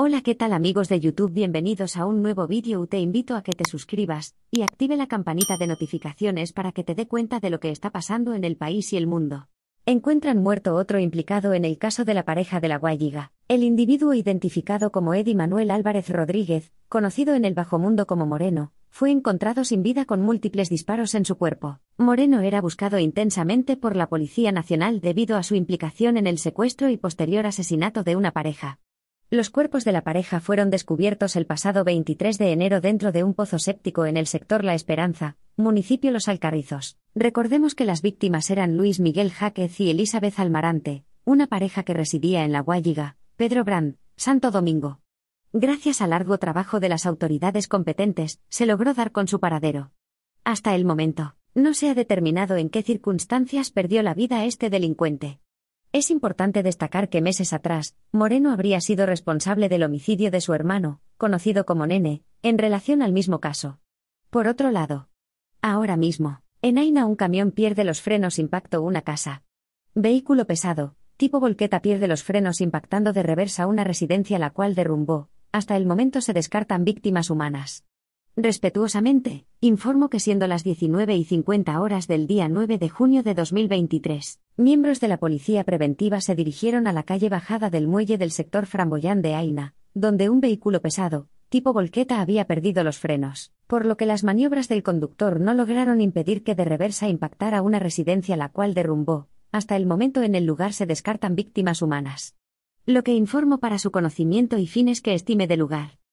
Hola qué tal amigos de YouTube bienvenidos a un nuevo vídeo te invito a que te suscribas y active la campanita de notificaciones para que te dé cuenta de lo que está pasando en el país y el mundo. Encuentran muerto otro implicado en el caso de la pareja de la Guayiga. El individuo identificado como Eddie Manuel Álvarez Rodríguez, conocido en el bajo mundo como Moreno, fue encontrado sin vida con múltiples disparos en su cuerpo. Moreno era buscado intensamente por la Policía Nacional debido a su implicación en el secuestro y posterior asesinato de una pareja. Los cuerpos de la pareja fueron descubiertos el pasado 23 de enero dentro de un pozo séptico en el sector La Esperanza, municipio Los Alcarrizos. Recordemos que las víctimas eran Luis Miguel Jaquez y Elizabeth Almarante, una pareja que residía en La Guayiga, Pedro Brand, Santo Domingo. Gracias al largo trabajo de las autoridades competentes, se logró dar con su paradero. Hasta el momento, no se ha determinado en qué circunstancias perdió la vida este delincuente. Es importante destacar que meses atrás, Moreno habría sido responsable del homicidio de su hermano, conocido como Nene, en relación al mismo caso. Por otro lado, ahora mismo, en Aina un camión pierde los frenos impacto una casa. Vehículo pesado, tipo volqueta pierde los frenos impactando de reversa una residencia la cual derrumbó. Hasta el momento se descartan víctimas humanas. Respetuosamente, informo que siendo las 19 y 50 horas del día 9 de junio de 2023 miembros de la policía preventiva se dirigieron a la calle bajada del muelle del sector Framboyán de Aina, donde un vehículo pesado, tipo volqueta, había perdido los frenos, por lo que las maniobras del conductor no lograron impedir que de reversa impactara una residencia la cual derrumbó. Hasta el momento en el lugar se descartan víctimas humanas. Lo que informo para su conocimiento y fines que estime de lugar.